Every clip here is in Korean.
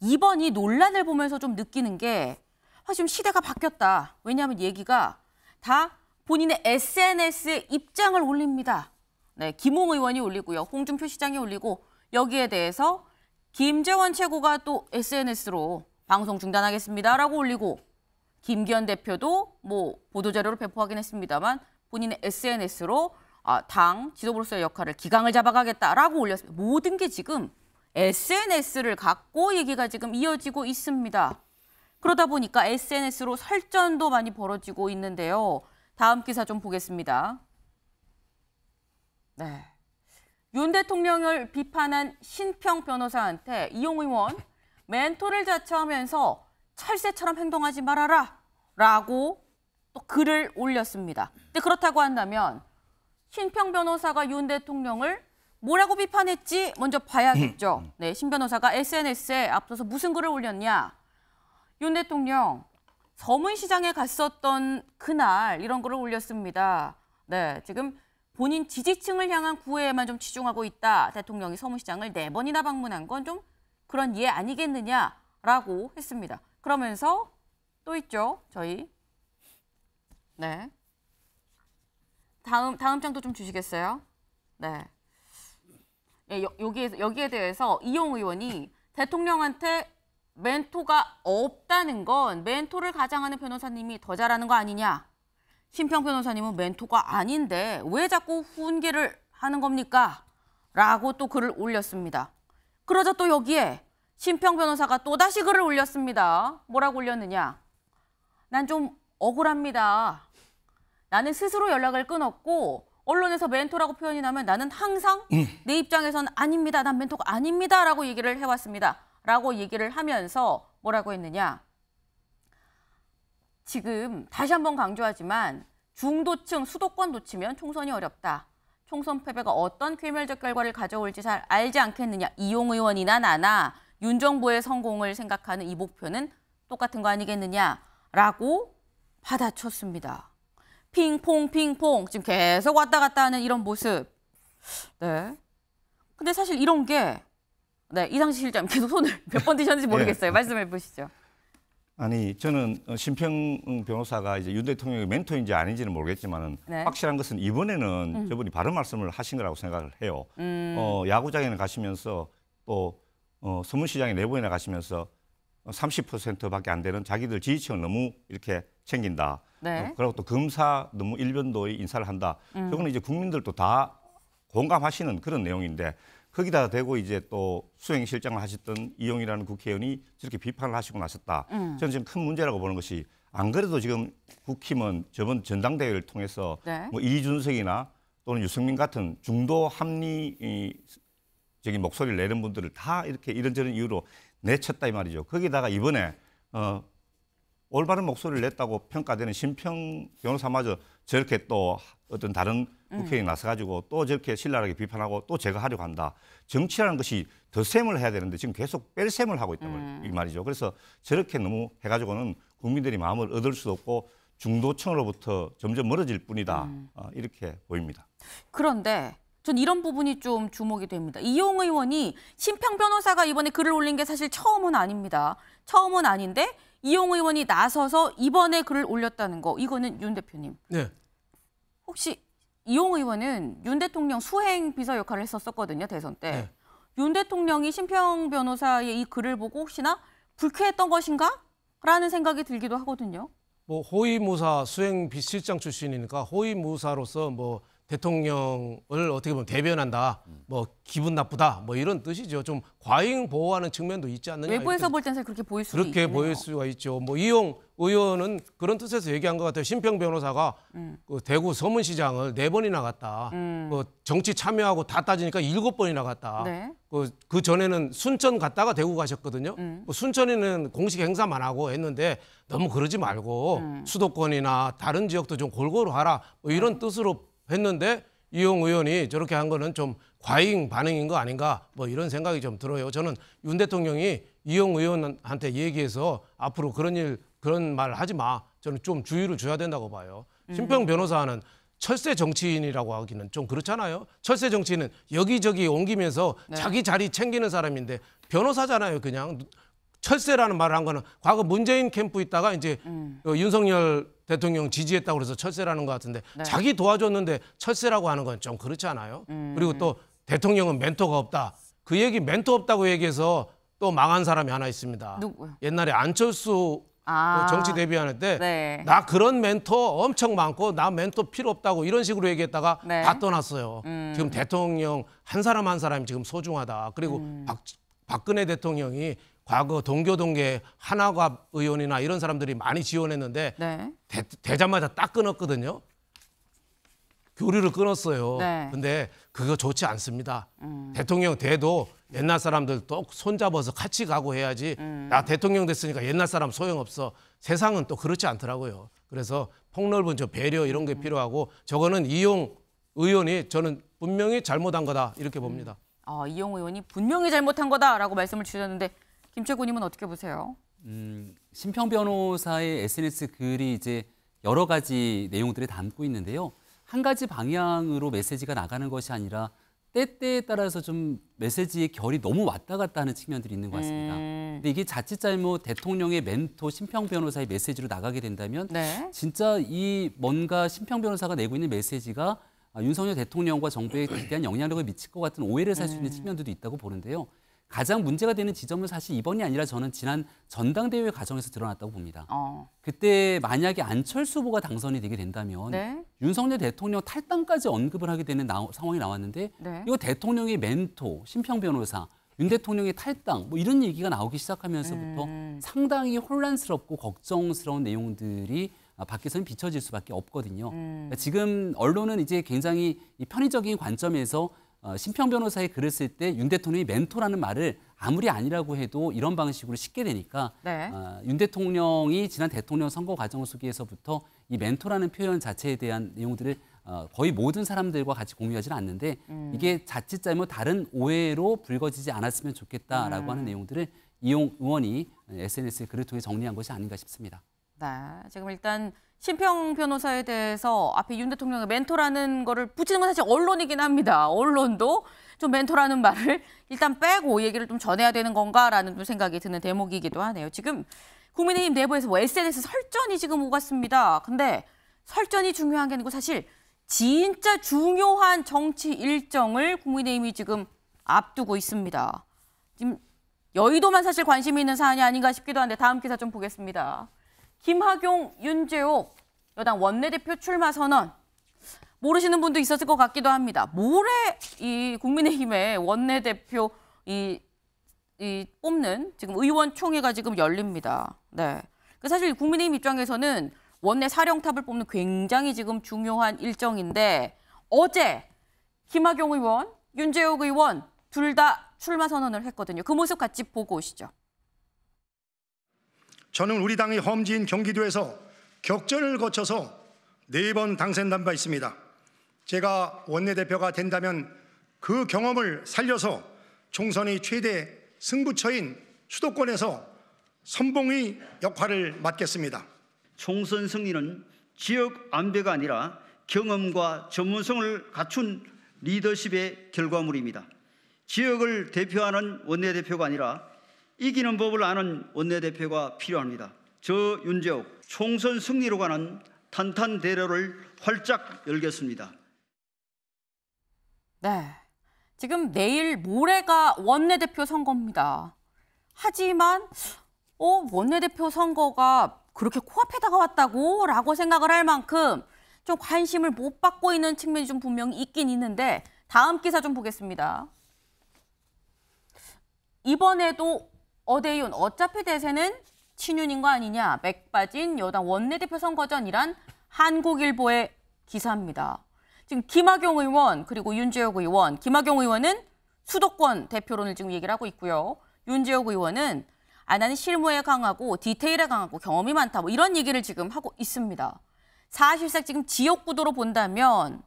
이번 이 논란을 보면서 좀 느끼는 게 아, 지금 시대가 바뀌었다. 왜냐하면 얘기가 다 본인의 SNS에 입장을 올립니다. 네, 김홍 의원이 올리고요. 홍준표 시장이 올리고 여기에 대해서 김재원 최고가 또 SNS로 방송 중단하겠습니다라고 올리고 김기현 대표도 뭐 보도자료를 배포하긴 했습니다만 본인의 SNS로 아, 당 지도부로서의 역할을 기강을 잡아가겠다라고 올렸습니다. 모든 게 지금 SNS를 갖고 얘기가 지금 이어지고 있습니다. 그러다 보니까 SNS로 설전도 많이 벌어지고 있는데요. 다음 기사 좀 보겠습니다. 네. 윤 대통령을 비판한 신평 변호사한테 이용 의원 멘토를 자처하면서 철새처럼 행동하지 말아라 라고 또 글을 올렸습니다. 근데 그렇다고 한다면 신평 변호사가 윤 대통령을 뭐라고 비판했지 먼저 봐야겠죠. 음, 음. 네, 신 변호사가 SNS에 앞서서 무슨 글을 올렸냐. 윤 대통령 서문시장에 갔었던 그날 이런 글을 올렸습니다. 네, 지금 본인 지지층을 향한 구애에만 좀 치중하고 있다. 대통령이 서문시장을 네 번이나 방문한 건 좀 그런 예 아니겠느냐라고 했습니다. 그러면서 또 있죠, 저희. 네. 다음 다음 장도 좀 주시겠어요? 네. 예, 여기에, 여기에 대해서 이용 의원이 대통령한테 멘토가 없다는 건 멘토를 가장하는 변호사님이 더 잘하는 거 아니냐. 심평 변호사님은 멘토가 아닌데 왜 자꾸 훈계를 하는 겁니까? 라고 또 글을 올렸습니다. 그러자 또 여기에 심평 변호사가 또다시 글을 올렸습니다. 뭐라고 올렸느냐. 난 좀 억울합니다. 나는 스스로 연락을 끊었고 언론에서 멘토라고 표현이 나면 나는 항상 음. 내 입장에선 아닙니다. 난 멘토가 아닙니다. 라고 얘기를 해왔습니다. 라고 얘기를 하면서 뭐라고 했느냐. 지금 다시 한 번 강조하지만 중도층 수도권 놓치면 총선이 어렵다. 총선 패배가 어떤 괴멸적 결과를 가져올지 잘 알지 않겠느냐. 이용 의원이나 나나 윤 정부의 성공을 생각하는 이 목표는 똑같은 거 아니겠느냐라고 받아쳤습니다. 핑퐁 핑퐁 지금 계속 왔다 갔다 하는 이런 모습. 네. 근데 사실 이런 게 네, 이상시 실장 계속 손을 몇 번 드셨는지 예. 모르겠어요. 네. 말씀해 보시죠. 아니 저는 심평 변호사가 이제 윤 대통령의 멘토인지 아닌지는 모르겠지만은 네. 확실한 것은 이번에는 음. 저분이 바른 말씀을 하신 거라고 생각을 해요. 음. 어, 야구장에 가시면서 또 어, 서문시장에 내부에나 가시면서 30%밖에 안 되는 자기들 지지층을 너무 이렇게 챙긴다. 네. 어, 그리고 또 검사 너무 일변도의 인사를 한다. 음. 이거는 이제 국민들도 다 공감하시는 그런 내용인데 거기다 대고 이제 또 수행실장을 하셨던 이용이라는 국회의원이 저렇게 비판을 하시고 나섰다. 음. 저는 지금 큰 문제라고 보는 것이 안 그래도 지금 국힘은 저번 전당대회를 통해서 네. 뭐 이준석이나 또는 유승민 같은 중도 합리적인 목소리를 내는 분들을 다 이렇게 이런저런 이유로 내쳤다 이 말이죠. 거기다가 이번에 어, 올바른 목소리를 냈다고 평가되는 심평 변호사마저 저렇게 또 어떤 다른 음. 국회에 나서 가지고 또 저렇게 신랄하게 비판하고 또 제거하려고 한다. 정치라는 것이 더셈을 해야 되는데 지금 계속 뺄셈을 하고 있단 음. 말이죠. 그래서 저렇게 너무 해가지고는 국민들이 마음을 얻을 수도 없고 중도층으로부터 점점 멀어질 뿐이다. 음. 어, 이렇게 보입니다. 그런데 전 이런 부분이 좀 주목이 됩니다. 이용 의원이 심평 변호사가 이번에 글을 올린 게 사실 처음은 아닙니다. 처음은 아닌데 이용 의원이 나서서 이번에 글을 올렸다는 거 이거는 윤 대표님. 네. 혹시 이용 의원은 윤 대통령 수행 비서 역할을 했었거든요 대선 때. 네. 윤 대통령이 심평 변호사의 이 글을 보고 혹시나 불쾌했던 것인가? 라는 생각이 들기도 하거든요. 뭐 호위무사 수행 비실장 출신이니까 호위무사로서 뭐 대통령을 어떻게 보면 대변한다, 뭐 기분 나쁘다, 뭐 이런 뜻이죠. 좀 과잉 보호하는 측면도 있지 않느냐. 외부에서 볼 때는 그렇게 보일 수 그렇게 있겠네요. 보일 수가 있죠. 뭐 이용 의원은 그런 뜻에서 얘기한 것 같아요. 심평 변호사가 음. 그 대구 서문시장을 네 번이나 갔다. 음. 그 정치 참여하고 다 따지니까 일곱 번이나 갔다. 네. 그, 그 전에는 순천 갔다가 대구 가셨거든요. 음. 뭐 순천에는 공식 행사만 하고 했는데 너무 그러지 말고 음. 수도권이나 다른 지역도 좀 골고루 하라. 뭐 이런 음. 뜻으로. 했는데 이용 의원이 저렇게 한 거는 좀 과잉 반응인 거 아닌가 뭐 이런 생각이 좀 들어요. 저는 윤 대통령이 이용 의원한테 얘기해서 앞으로 그런 일 그런 말 하지 마. 저는 좀 주의를 줘야 된다고 봐요. 음. 심평 변호사는 철새 정치인이라고 하기는 좀 그렇잖아요. 철새 정치인은 여기저기 옮기면서 네. 자기 자리 챙기는 사람인데 변호사잖아요. 그냥 철새라는 말을 한 거는 과거 문재인 캠프 있다가 이제 음. 어, 윤석열 대통령 지지했다고 그래서 철새라는 것 같은데 네. 자기 도와줬는데 철새라고 하는 건 좀 그렇지 않아요? 음. 그리고 또 대통령은 멘토가 없다. 그 얘기 멘토 없다고 얘기해서 또 망한 사람이 하나 있습니다. 누구? 옛날에 안철수 아. 그 정치 데뷔하는 때나 네. 그런 멘토 엄청 많고 나 멘토 필요 없다고 이런 식으로 얘기했다가 네. 다 떠났어요. 음. 지금 대통령 한 사람 한 사람이 지금 소중하다. 그리고 음. 박, 박근혜 대통령이 과거 동교동계 하나갑 의원이나 이런 사람들이 많이 지원했는데 네. 되, 되자마자 딱 끊었거든요. 교류를 끊었어요. 네. 근데 그거 좋지 않습니다. 음. 대통령 돼도 옛날 사람들 또 손잡아서 같이 가고 해야지 음. 나 대통령 됐으니까 옛날 사람 소용없어. 세상은 또 그렇지 않더라고요. 그래서 폭넓은 저 배려 이런 게 음. 필요하고 저거는 이용 의원이 저는 분명히 잘못한 거다 이렇게 음. 봅니다. 아, 이용 의원이 분명히 잘못한 거다라고 말씀을 주셨는데 김채군님은 어떻게 보세요? 음, 심평 변호사의 SNS 글이 이제 여러 가지 내용들을 담고 있는데요. 한 가지 방향으로 메시지가 나가는 것이 아니라 때때에 따라서 좀 메시지의 결이 너무 왔다 갔다 하는 측면들이 있는 것 같습니다. 음. 근데 이게 자칫 잘못 대통령의 멘토 심평 변호사의 메시지로 나가게 된다면 네. 진짜 이 뭔가 심평 변호사가 내고 있는 메시지가 윤석열 대통령과 정부에 대한 영향력을 미칠 것 같은 오해를 살 수 있는 음. 측면들도 있다고 보는데요. 가장 문제가 되는 지점은 사실 이번이 아니라 저는 지난 전당대회 과정에서 드러났다고 봅니다. 어. 그때 만약에 안철수 후보가 당선이 되게 된다면 네? 윤석열 대통령 탈당까지 언급을 하게 되는 나, 상황이 나왔는데 네? 이거 대통령의 멘토, 심평 변호사, 윤 대통령의 탈당 뭐 이런 얘기가 나오기 시작하면서부터 음. 상당히 혼란스럽고 걱정스러운 내용들이 아, 밖에서는 비춰질 수밖에 없거든요. 음. 그러니까 지금 언론은 이제 굉장히 편의적인 관점에서 어, 심평 변호사의 글을 쓸 때 윤 대통령이 멘토라는 말을 아무리 아니라고 해도 이런 방식으로 쉽게 되니까 네. 어, 윤 대통령이 지난 대통령 선거 과정 속에서부터 이 멘토라는 표현 자체에 대한 내용들을 어, 거의 모든 사람들과 같이 공유하지는 않는데 음. 이게 자칫 잘못 다른 오해로 불거지지 않았으면 좋겠다라고 음. 하는 내용들을 이용 의원이 SNS에 글을 통해 정리한 것이 아닌가 싶습니다. 네, 지금 일단 심평 변호사에 대해서 앞에 윤 대통령의 멘토라는 거를 붙이는 건 사실 언론이긴 합니다. 언론도 좀 멘토라는 말을 일단 빼고 얘기를 좀 전해야 되는 건가라는 생각이 드는 대목이기도 하네요. 지금 국민의힘 내부에서 뭐 SNS 설전이 지금 오갔습니다. 근데 설전이 중요한 게 아니고 사실 진짜 중요한 정치 일정을 국민의힘이 지금 앞두고 있습니다. 지금 여의도만 사실 관심이 있는 사안이 아닌가 싶기도 한데 다음 기사 좀 보겠습니다. 김학용, 윤재옥 여당 원내대표 출마 선언. 모르시는 분도 있었을 것 같기도 합니다. 모레 이 국민의힘의 원내대표 이, 이 뽑는 지금 의원총회가 지금 열립니다. 네. 그 사실 국민의힘 입장에서는 원내 사령탑을 뽑는 굉장히 지금 중요한 일정인데 어제 김학용 의원, 윤재욱 의원 둘 다 출마 선언을 했거든요. 그 모습 같이 보고 오시죠. 저는 우리 당의 험지인 경기도에서 격전을 거쳐서 네 번 당선된 바 있습니다. 제가 원내대표가 된다면 그 경험을 살려서 총선의 최대 승부처인 수도권에서 선봉의 역할을 맡겠습니다. 총선 승리는 지역 안배가 아니라 경험과 전문성을 갖춘 리더십의 결과물입니다. 지역을 대표하는 원내대표가 아니라 이기는 법을 아는 원내대표가 필요합니다. 저 윤재옥 총선 승리로 가는 탄탄대로를 활짝 열겠습니다. 네. 지금 내일 모레가 원내대표 선거입니다. 하지만 어, 원내대표 선거가 그렇게 코앞에 다가왔다고 라고 생각을 할 만큼 좀 관심을 못 받고 있는 측면이 좀 분명히 있긴 있는데 다음 기사 좀 보겠습니다. 이번에도 어데이온 어차피 대세는 친윤인 거 아니냐 맥 빠진 여당 원내대표 선거전이란 한국일보의 기사입니다. 지금 김학용 의원 그리고 윤재혁 의원 김학용 의원은 수도권 대표론을 지금 얘기를 하고 있고요. 윤재혁 의원은 아 나는 실무에 강하고 디테일에 강하고 경험이 많다 뭐 이런 얘기를 지금 하고 있습니다. 사실상 지금 지역 구도로 본다면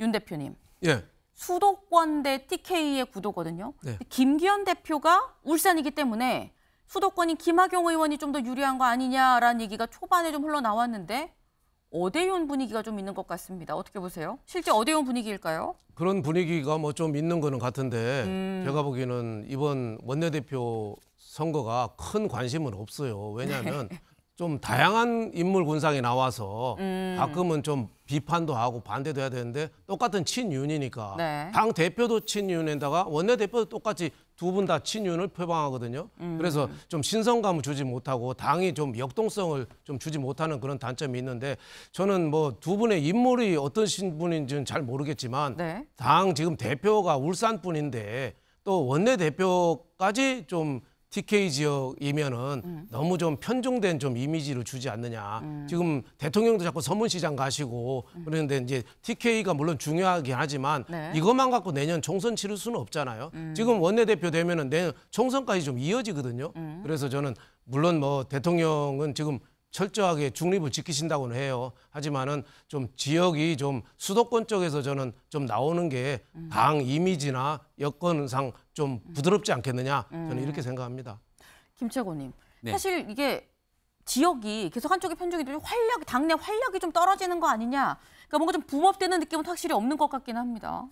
윤 대표님. 예. 수도권 대 TK의 구도거든요. 네. 김기현 대표가 울산이기 때문에 수도권인 김학용 의원이 좀 더 유리한 거 아니냐라는 얘기가 초반에 좀 흘러나왔는데 어대용 분위기가 좀 있는 것 같습니다. 어떻게 보세요? 실제 어대용 분위기일까요? 그런 분위기가 뭐 좀 있는 거는 같은데 음... 제가 보기에는 이번 원내대표 선거가 큰 관심은 없어요. 왜냐하면 네. 좀 다양한 인물 군상이 나와서 음. 가끔은 좀 비판도 하고 반대도 해야 되는데 똑같은 친윤이니까 네. 당 대표도 친윤에다가 원내 대표도 똑같이 두 분 다 친윤을 표방하거든요. 음. 그래서 좀신성감을 주지 못하고 당이 좀 역동성을 좀 주지 못하는 그런 단점이 있는데 저는 뭐 두 분의 인물이 어떤 신분인지는 잘 모르겠지만 네. 당 지금 대표가 울산 분인데 또 원내 대표까지 좀 TK 지역이면은 음. 너무 좀 편중된 좀 이미지를 주지 않느냐. 음. 지금 대통령도 자꾸 서문시장 가시고 음. 그러는데 이제 TK가 물론 중요하긴 하지만 네. 이것만 갖고 내년 총선 치를 수는 없잖아요. 음. 지금 원내대표 되면은 내년 총선까지 좀 이어지거든요. 음. 그래서 저는 물론 뭐 대통령은 지금 철저하게 중립을 지키신다고는 해요. 하지만은 좀 지역이 좀 수도권 쪽에서 저는 좀 나오는 게당 음. 이미지나 여건상 좀 음. 부드럽지 않겠느냐 저는 음. 이렇게 생각합니다. 김채고님 네. 사실 이게 지역이 계속 한쪽에 편중이 되면 활력 당내 활력이 좀 떨어지는 거 아니냐. 그러니까 뭔가 좀 붐업되는 느낌은 확실히 없는 것 같긴 합니다.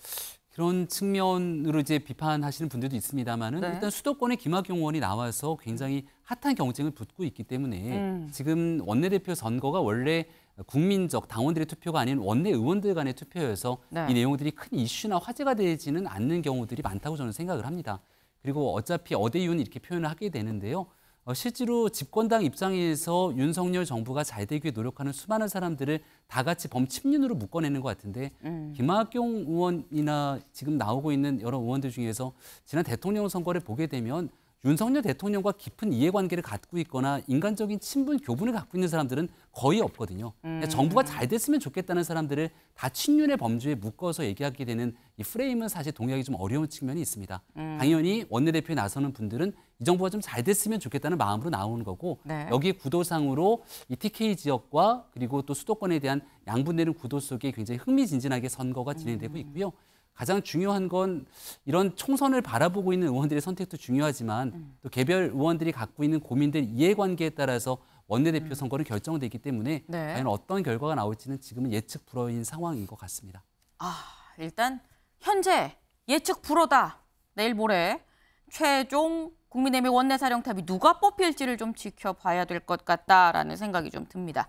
그런 측면으로 이제 비판하시는 분들도 있습니다만은 네. 일단 수도권의 김학용 의원이 나와서 굉장히 핫한 경쟁을 붙고 있기 때문에 음. 지금 원내대표 선거가 원래 국민적 당원들의 투표가 아닌 원내 의원들 간의 투표여서 네. 이 내용들이 큰 이슈나 화제가 되지는 않는 경우들이 많다고 저는 생각을 합니다. 그리고 어차피 어대윤 이렇게 표현을 하게 되는데요. 어, 실제로 집권당 입장에서 윤석열 정부가 잘 되기 위해 노력하는 수많은 사람들을 다 같이 범침륜으로 묶어내는 것 같은데 음. 김학용 의원이나 지금 나오고 있는 여러 의원들 중에서 지난 대통령 선거를 보게 되면 윤석열 대통령과 깊은 이해관계를 갖고 있거나 인간적인 친분 교분을 갖고 있는 사람들은 거의 없거든요. 음. 정부가 잘 됐으면 좋겠다는 사람들을 다 친윤의 범주에 묶어서 얘기하게 되는 이 프레임은 사실 동의하기 좀 어려운 측면이 있습니다. 음. 당연히 원내대표에 나서는 분들은 이 정부가 좀 잘 됐으면 좋겠다는 마음으로 나오는 거고 네. 여기에 구도상으로 이 TK 지역과 그리고 또 수도권에 대한 양분되는 구도 속에 굉장히 흥미진진하게 선거가 진행되고 음. 있고요. 음. 가장 중요한 건 이런 총선을 바라보고 있는 의원들의 선택도 중요하지만 음. 또 개별 의원들이 갖고 있는 고민들 이해관계에 따라서 원내대표 음. 선거는 결정되기 때문에 네. 과연 어떤 결과가 나올지는 지금은 예측 불허인 상황인 것 같습니다. 아 일단 현재 예측 불허다. 내일 모레 최종 국민의힘 원내사령탑이 누가 뽑힐지를 좀 지켜봐야 될 것 같다라는 생각이 좀 듭니다.